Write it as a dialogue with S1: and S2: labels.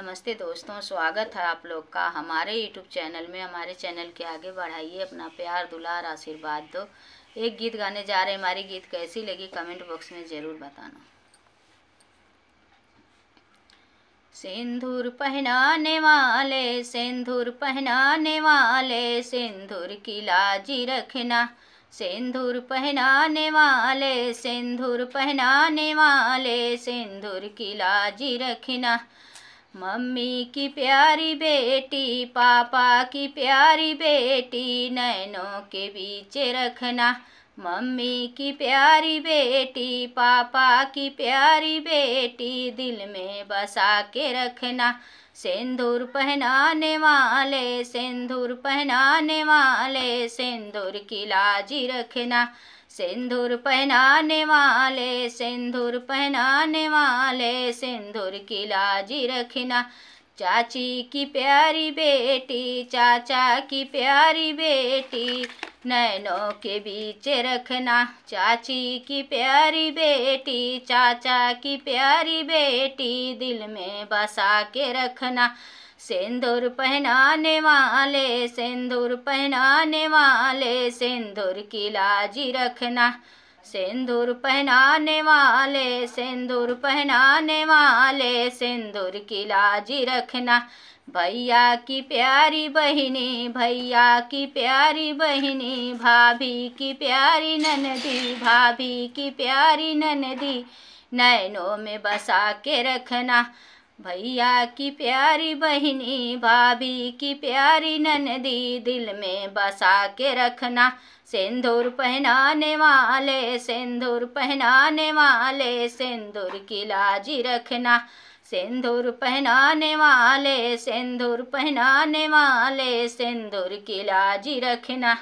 S1: नमस्ते दोस्तों स्वागत है आप लोग का हमारे यूट्यूब चैनल में हमारे चैनल के आगे बढ़ाइए अपना प्यार दुलार आशीर्वाद दो एक गीत गाने जा रहे हमारी गीत कैसी लगी कमेंट बॉक्स में ज़रूर बताना सिंदूर पहनाने वाले सिंदूर पहनाने वाले सिंदूर की लाजी रखना सिंदूर पहनाने वाले सिंदूर पहनाने वाले सिंदूर की लाजी रखना मम्मी की प्यारी बेटी पापा की प्यारी बेटी नैनों के बीच रखना मम्मी की प्यारी बेटी पापा की प्यारी बेटी दिल में बसा के रखना सिंदूर पहनाने वाले सिंदूर पहनाने वाले सिंदूर की लाजी रखना सिंदूर पहनाने वाले सिंदूर पहनाने वाले सिंदूर की लाजी रखना चाची की प्यारी बेटी चाचा की प्यारी बेटी नैनों के बीच रखना चाची की प्यारी बेटी चाचा की प्यारी बेटी दिल में बसा के रखना सिंदूर पहनाने वाले सिंदूर पहनाने वाले सिंदूर की लाजी रखना सिंदूर पहनाने वाले सिंदूर पहनाने वाले सिंदूर की लाजी रखना भैया की प्यारी बहनी भैया की प्यारी बहनी भाभी की प्यारी ननदी भाभी की प्यारी ननदी नैनों में बसा के रखना भैया की प्यारी बहनी भाभी की प्यारी ननदी दिल में बसा के रखना सिंदूर पहनाने वाले सिंदूर पहनाने वाले सिंदूर की लाजी रखना सिंदूर पहनाने वाले सिंदूर पहनाने वाले सिंदूर की लाजी रखना